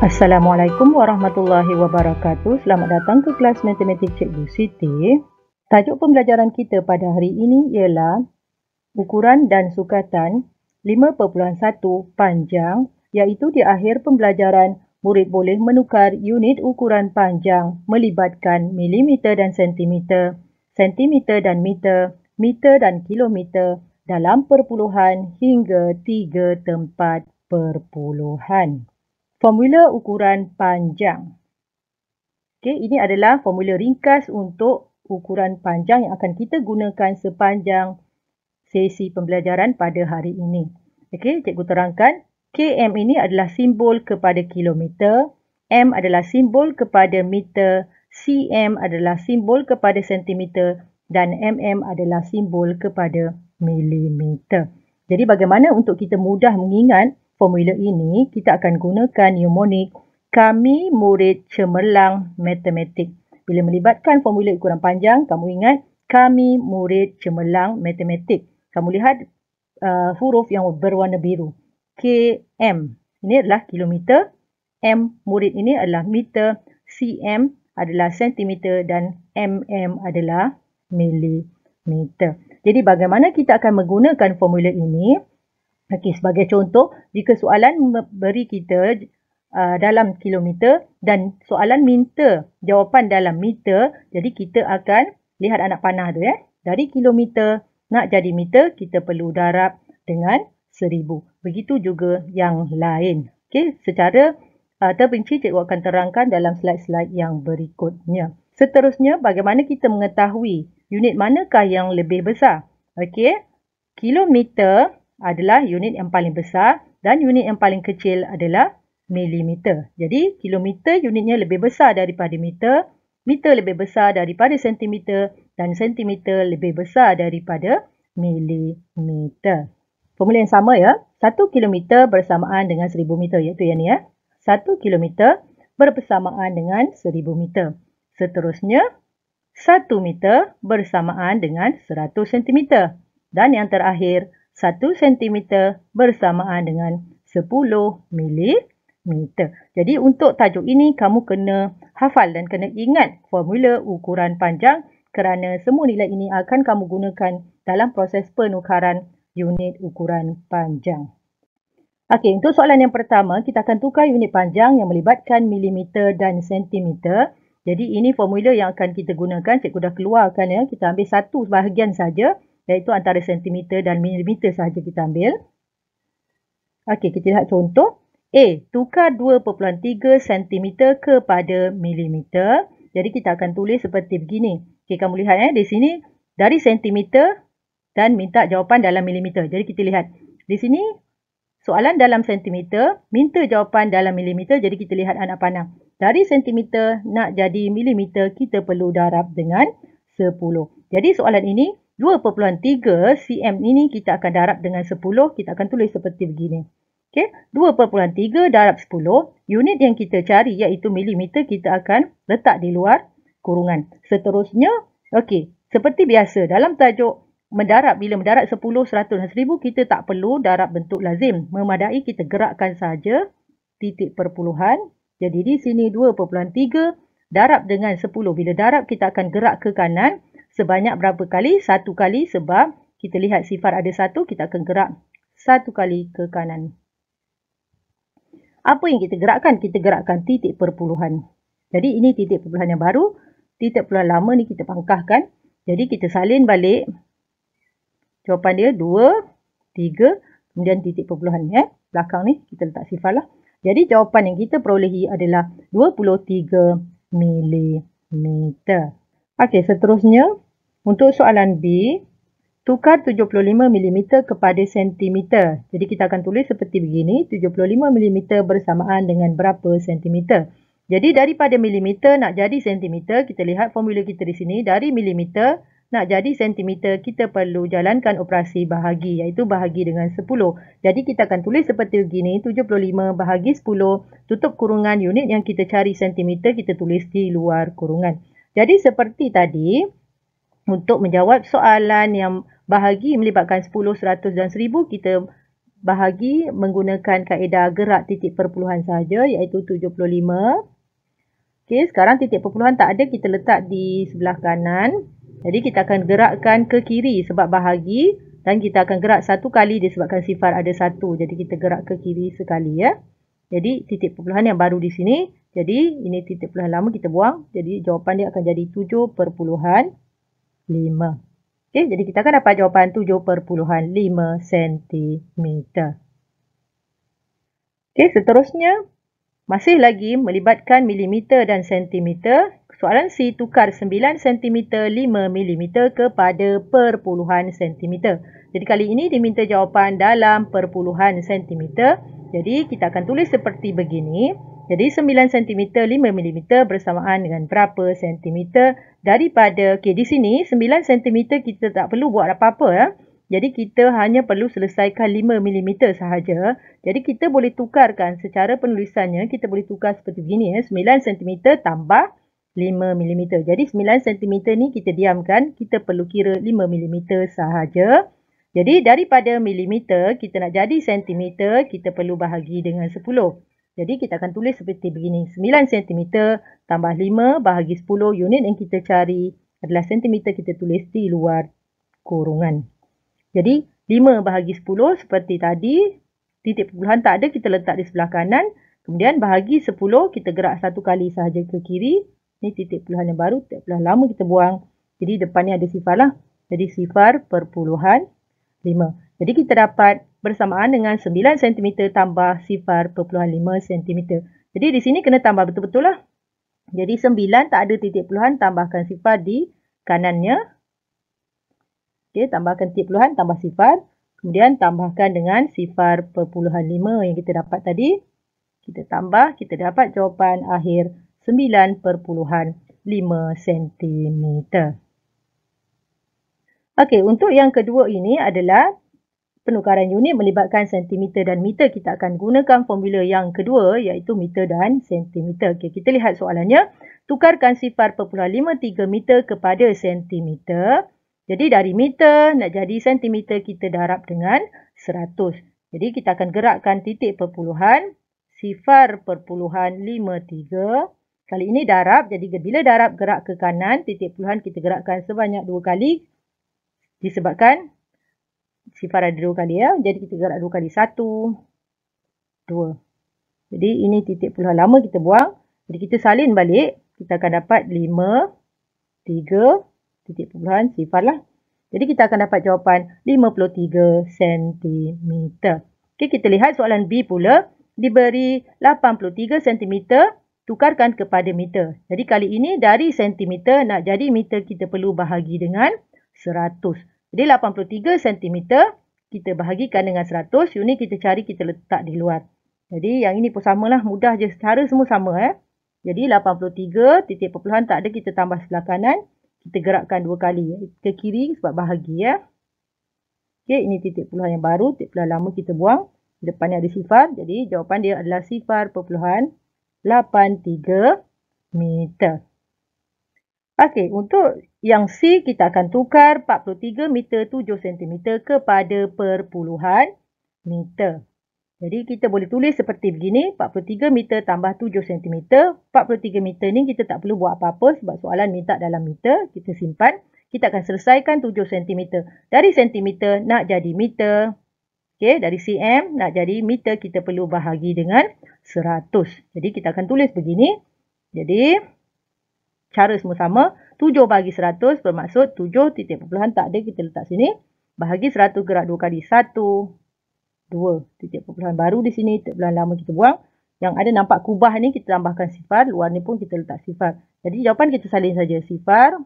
Assalamualaikum warahmatullahi wabarakatuh. Selamat datang ke kelas matematik Cikgu Siti. Tajuk pembelajaran kita pada hari ini ialah ukuran dan sukatan 5.1 panjang iaitu di akhir pembelajaran murid boleh menukar unit ukuran panjang melibatkan milimeter dan sentimeter, sentimeter dan meter, meter dan kilometer dalam perpuluhan hingga tiga tempat perpuluhan. Formula ukuran panjang. Okey, ini adalah formula ringkas untuk ukuran panjang yang akan kita gunakan sepanjang sesi pembelajaran pada hari ini. Okey, cikgu terangkan KM ini adalah simbol kepada kilometer, M adalah simbol kepada meter, CM adalah simbol kepada sentimeter dan MM adalah simbol kepada milimeter. Jadi bagaimana untuk kita mudah mengingat formula ini, kita akan gunakan mnemonik kami murid cemerlang matematik. Bila melibatkan formula ukuran panjang, kamu ingat kami murid cemerlang matematik. Kamu lihat uh, huruf yang berwarna biru. KM. Ini adalah kilometer. M murid ini adalah meter. CM adalah sentimeter dan MM adalah milimeter. Jadi bagaimana kita akan menggunakan formula ini? Okey, sebagai contoh, jika soalan beri kita uh, dalam kilometer dan soalan minta jawapan dalam meter, jadi kita akan lihat anak panah tu ya. Dari kilometer nak jadi meter, kita perlu darab dengan seribu. Begitu juga yang lain. Okey, secara uh, ah, terpinci cikgu akan terangkan dalam slide-slide yang berikutnya. Seterusnya, bagaimana kita mengetahui unit manakah yang lebih besar? Okey, kilometer adalah unit yang paling besar dan unit yang paling kecil adalah milimeter. Jadi kilometer unitnya lebih besar daripada meter, meter lebih besar daripada sentimeter dan sentimeter lebih besar daripada milimeter. Formula yang sama ya. 1 kilometer bersamaan dengan 1000 meter iaitu yang ni ya. 1 kilometer bersamaan dengan 1000 meter. Seterusnya 1 meter bersamaan dengan 100 sentimeter. Dan yang terakhir 1 cm bersamaan dengan 10 mm. Jadi untuk tajuk ini kamu kena hafal dan kena ingat formula ukuran panjang kerana semua nilai ini akan kamu gunakan dalam proses penukaran unit ukuran panjang. Okey, untuk soalan yang pertama, kita akan tukar unit panjang yang melibatkan milimeter dan sentimeter. Jadi ini formula yang akan kita gunakan, cikgu dah keluarkan ya. Kita ambil satu bahagian saja iaitu antara sentimeter dan milimeter sahaja kita ambil. Okey, kita lihat contoh. A, tukar 2.3 cm kepada milimeter. Jadi kita akan tulis seperti begini. Okey, kamu lihat eh di sini dari sentimeter dan minta jawapan dalam milimeter. Jadi kita lihat di sini soalan dalam sentimeter, minta jawapan dalam milimeter. Jadi kita lihat anak panah. Dari sentimeter nak jadi milimeter, kita perlu darab dengan 10. Jadi soalan ini 2.3 cm ini kita akan darab dengan 10. Kita akan tulis seperti begini. Okay. 2.3 darab 10. Unit yang kita cari iaitu milimeter kita akan letak di luar kurungan. Seterusnya, okey? seperti biasa dalam tajuk mendarab. Bila mendarab 10, 100 dan 1000 kita tak perlu darab bentuk lazim. Memadai kita gerakkan saja titik perpuluhan. Jadi di sini 2.3 darab dengan 10. Bila darab kita akan gerak ke kanan sebanyak berapa kali? Satu kali sebab kita lihat sifar ada satu, kita akan gerak satu kali ke kanan. Apa yang kita gerakkan? Kita gerakkan titik perpuluhan. Jadi ini titik perpuluhan yang baru. Titik perpuluhan lama ni kita pangkahkan. Jadi kita salin balik. Jawapan dia 2, 3, kemudian titik perpuluhan. Eh? Belakang ni kita letak sifar lah. Jadi jawapan yang kita perolehi adalah 23 milimeter. Okey, seterusnya, untuk soalan B, tukar 75mm kepada sentimeter. Jadi kita akan tulis seperti begini, 75mm bersamaan dengan berapa sentimeter. Jadi daripada milimeter nak jadi sentimeter, kita lihat formula kita di sini, dari milimeter nak jadi sentimeter, kita perlu jalankan operasi bahagi, iaitu bahagi dengan 10. Jadi kita akan tulis seperti begini, 75 bahagi 10, tutup kurungan unit yang kita cari sentimeter, kita tulis di luar kurungan. Jadi seperti tadi, untuk menjawab soalan yang bahagi melibatkan 10, 100 dan 1000, kita bahagi menggunakan kaedah gerak titik perpuluhan saja, iaitu 75. Okay sekarang titik perpuluhan tak ada, kita letak di sebelah kanan. Jadi kita akan gerakkan ke kiri sebab bahagi dan kita akan gerak satu kali disebabkan sifar ada satu. Jadi kita gerak ke kiri sekali ya. Jadi titik perpuluhan yang baru di sini. Jadi ini titik perpuluhan lama kita buang. Jadi jawapan dia akan jadi 7.5. Okey, jadi kita akan dapat jawapan 7.5 cm. Okey, seterusnya masih lagi melibatkan milimeter dan sentimeter. Soalan C tukar 9 cm 5 mm kepada perpuluhan sentimeter. Jadi kali ini diminta jawapan dalam perpuluhan sentimeter. Jadi kita akan tulis seperti begini. Jadi 9 cm 5 mm bersamaan dengan berapa cm daripada okey di sini 9 cm kita tak perlu buat apa-apa ya. Jadi kita hanya perlu selesaikan 5 mm sahaja. Jadi kita boleh tukarkan secara penulisannya kita boleh tukar seperti begini ya 9 cm tambah 5 mm. Jadi 9 cm ni kita diamkan, kita perlu kira 5 mm sahaja. Jadi daripada milimeter, kita nak jadi sentimeter, kita perlu bahagi dengan 10. Jadi kita akan tulis seperti begini. 9 sentimeter tambah 5 bahagi 10 unit yang kita cari adalah sentimeter kita tulis di luar kurungan. Jadi 5 bahagi 10 seperti tadi, titik perpuluhan tak ada, kita letak di sebelah kanan. Kemudian bahagi 10, kita gerak satu kali sahaja ke kiri. Ini titik perpuluhan yang baru, titik perpuluhan lama kita buang. Jadi depannya ada sifar lah. Jadi sifar perpuluhan 0.5. Jadi kita dapat bersamaan dengan 9 cm tambah sifar 0.5 cm. Jadi di sini kena tambah betul-betul lah. Jadi 9 tak ada titik puluhan tambahkan sifar di kanannya. Okey, tambahkan titik puluhan tambah sifar. Kemudian tambahkan dengan sifar 5 yang kita dapat tadi. Kita tambah, kita dapat jawapan akhir 9 perpuluhan 5 cm. Okey, untuk yang kedua ini adalah penukaran unit melibatkan sentimeter dan meter. Kita akan gunakan formula yang kedua iaitu meter dan sentimeter. Okey, kita lihat soalannya. Tukarkan sifar 0.53 meter kepada sentimeter. Jadi dari meter nak jadi sentimeter kita darab dengan 100. Jadi kita akan gerakkan titik perpuluhan sifar perpuluhan 53. Kali ini darab, jadi bila darab gerak ke kanan, titik puluhan kita gerakkan sebanyak dua kali disebabkan sifar ada dua kali ya. Jadi kita gerak dua kali. Satu, dua. Jadi ini titik puluhan lama kita buang. Jadi kita salin balik. Kita akan dapat lima, tiga, titik puluhan sifar lah. Jadi kita akan dapat jawapan 53 cm. Okey, kita lihat soalan B pula. Diberi 83 cm tukarkan kepada meter. Jadi kali ini dari sentimeter nak jadi meter kita perlu bahagi dengan 100. Jadi 83 cm kita bahagikan dengan 100. Unit kita cari kita letak di luar. Jadi yang ini pun samalah. Mudah je. Cara semua sama. Eh. Jadi 83 titik perpuluhan tak ada. Kita tambah sebelah kanan. Kita gerakkan dua kali. Eh. Ke kiri sebab bahagi. Eh. Okey. Ini titik perpuluhan yang baru. Titik perpuluhan lama kita buang. Depannya ada sifar. Jadi jawapan dia adalah sifar perpuluhan 83 meter. Okey, untuk yang C kita akan tukar 43 meter 7 cm kepada perpuluhan meter. Jadi kita boleh tulis seperti begini, 43 meter tambah 7 cm. 43 meter ni kita tak perlu buat apa-apa sebab soalan minta dalam meter, kita simpan. Kita akan selesaikan 7 cm. Dari cm nak jadi meter. Okey, dari cm nak jadi meter kita perlu bahagi dengan 100. Jadi kita akan tulis begini. Jadi cara semua sama. 7 bahagi 100 bermaksud 7 titik perpuluhan tak ada kita letak sini. Bahagi 100 gerak 2 kali 1, 2 titik perpuluhan baru di sini. Titik perpuluhan lama kita buang. Yang ada nampak kubah ni kita tambahkan sifar. Luar ni pun kita letak sifar. Jadi jawapan kita salin saja. Sifar,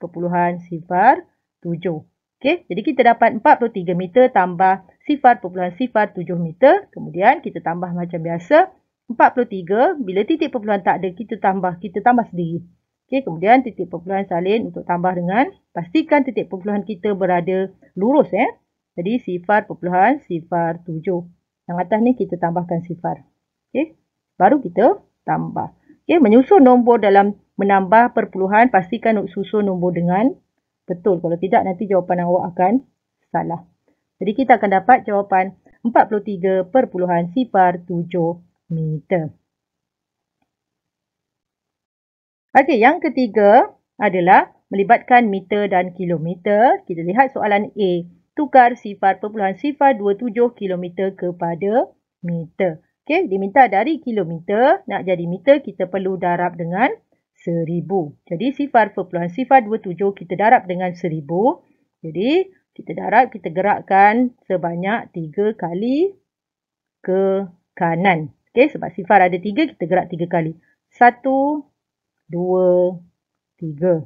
perpuluhan, sifar, 7. okay jadi kita dapat 43 meter tambah sifar, perpuluhan, sifar, 7 meter. Kemudian kita tambah macam biasa. 43, bila titik perpuluhan tak ada, kita tambah, kita tambah sendiri. Okey, kemudian titik perpuluhan salin untuk tambah dengan pastikan titik perpuluhan kita berada lurus ya. Eh? Jadi sifar perpuluhan sifar 7. Yang atas ni kita tambahkan sifar. Okey. Baru kita tambah. Okey, menyusun nombor dalam menambah perpuluhan pastikan susun nombor dengan betul. Kalau tidak nanti jawapan awak akan salah. Jadi kita akan dapat jawapan 43 perpuluhan sifar 7 meter. Okey, yang ketiga adalah melibatkan meter dan kilometer. Kita lihat soalan A. Tukar sifar perpuluhan sifar 27 kilometer kepada meter. Okey, diminta dari kilometer. Nak jadi meter, kita perlu darab dengan seribu. Jadi, sifar perpuluhan sifar 27 kita darab dengan seribu. Jadi, kita darab, kita gerakkan sebanyak tiga kali ke kanan. Okey, sebab sifar ada tiga kita gerak tiga kali. satu. Dua, tiga.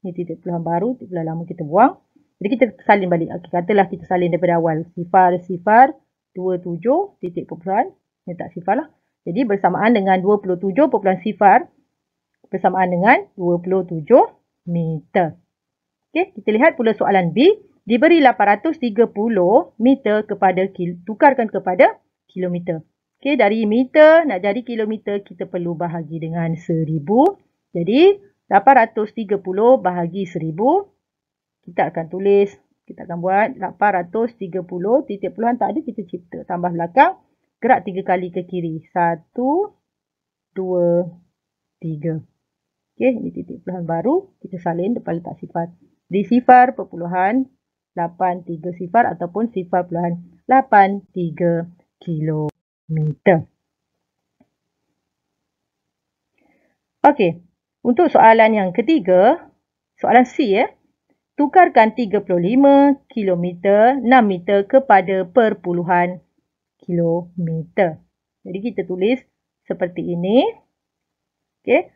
Ini titik peluang baru, titik peluang lama kita buang. Jadi kita salin balik. Okey, katalah kita salin daripada awal. Sifar, sifar, dua tujuh titik peperuan. Ini tak sifar lah. Jadi bersamaan dengan dua puluh tujuh peperuan sifar. Bersamaan dengan dua puluh tujuh meter. Okay, kita lihat pula soalan B. Diberi 830 meter kepada, tukarkan kepada kilometer. Okey, dari meter nak jadi kilometer, kita perlu bahagi dengan 1,000 jadi 830 bahagi 1000 kita akan tulis kita akan buat 830 titik puluhan tak ada kita cipta. Tambah belakang gerak 3 kali ke kiri. 1 2 3 Okey, ini titik puluhan baru. Kita salin depan letak sifar. Di sifar perpuluhan 83 sifar ataupun sifar puluhan 83 kilometer. Okey, untuk soalan yang ketiga, soalan C ya. Tukarkan 35 km 6 meter kepada perpuluhan kilometer. Jadi kita tulis seperti ini. Okey.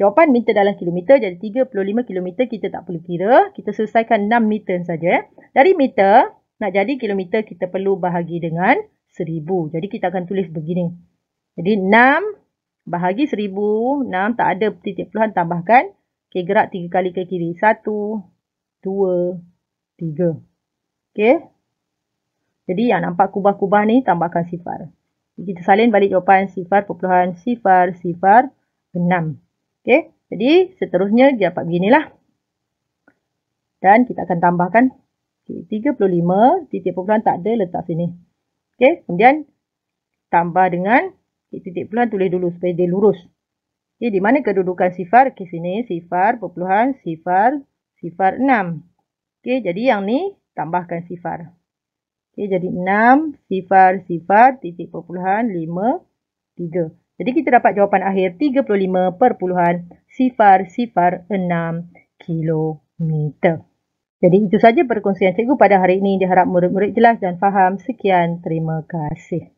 Jawapan meter dalam kilometer jadi 35 km kita tak perlu kira, kita selesaikan 6 meter saja ya. Dari meter nak jadi kilometer kita perlu bahagi dengan 1000. Jadi kita akan tulis begini. Jadi Bahagi seribu enam tak ada titik puluhan tambahkan. Okey, gerak 3 kali ke kiri. satu, dua, tiga. Okey. Jadi yang nampak kubah-kubah ni tambahkan sifar. Kita salin balik jawapan sifar perpuluhan sifar sifar enam. Okey. Jadi seterusnya dia dapat beginilah. Dan kita akan tambahkan tiga puluh lima titik puluhan tak ada letak sini. Okey. Kemudian tambah dengan titik-titik bulan tulis dulu supaya dia lurus. Okey, di mana kedudukan sifar? Okey, sini sifar, perpuluhan, sifar, sifar 6. Okey, jadi yang ni tambahkan sifar. Okey, jadi 6, sifar, sifar, titik perpuluhan, 5, 3. Jadi kita dapat jawapan akhir 35 perpuluhan sifar, sifar 6 kilometer. Jadi itu saja perkongsian cikgu pada hari ini. Diharap murid-murid jelas dan faham. Sekian, terima kasih.